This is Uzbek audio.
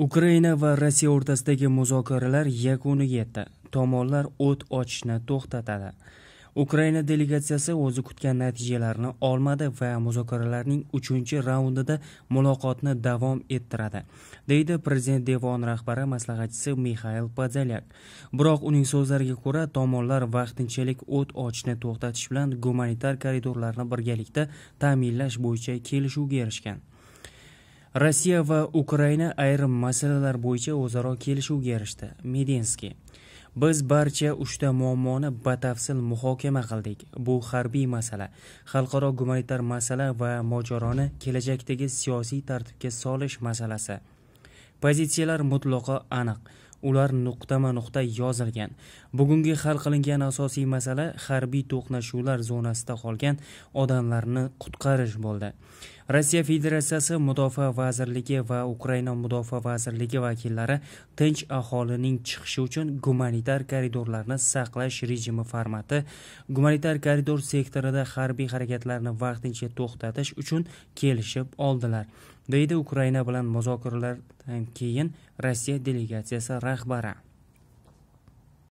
ukraina va rossiya o'rtasidagi muzokaralar yakuniga yetdi tomonlar o't ochishni to'xtatadi ukraina delegatsiyasi o'zi kutgan natijalarni olmadi va muzokaralarning uchinchi raundida muloqotni davom ettiradi deydi prezident devon rahbari maslahatchisi mixail podolyak biroq uning so'zlariga ko'ra tomonlar vaqtinchalik o't ochishni to'xtatish bilan gumanitar koridorlarni birgalikda ta'minlash bo'yicha kelishuvga erishgan Rossiya va Ukraina ayrim masalalar bo'yicha o'zaro kelishuvga erishdi. Medinskiy Biz barcha uchta muammoni batafsil muhokama qildik. Bu harbiy masala, xalqaro gumanitar masala va mojaroni kelajakdagi siyosiy tartibga solish masalasi. Pozitsiyalar mutlaqo aniq. ular nuqtama nuqta yozilgan bugungi hal qilingan asosiy masala harbiy to'qnashuvlar zonasida qolgan odamlarni qutqarish bo'ldi rossiya federatsiyasi mudofaa vazirligi va ukraina mudofaa vazirligi vakillari tinch aholining chiqishi uchun gumanitar koridorlarni saqlash rejimi formati gumanitar koridor sektorida harbiy harakatlarni vaqtincha to'xtatish uchun kelishib oldilar deydi ukraina bilan muzokaralardan keyin rossiya delegatsiyasi rahbari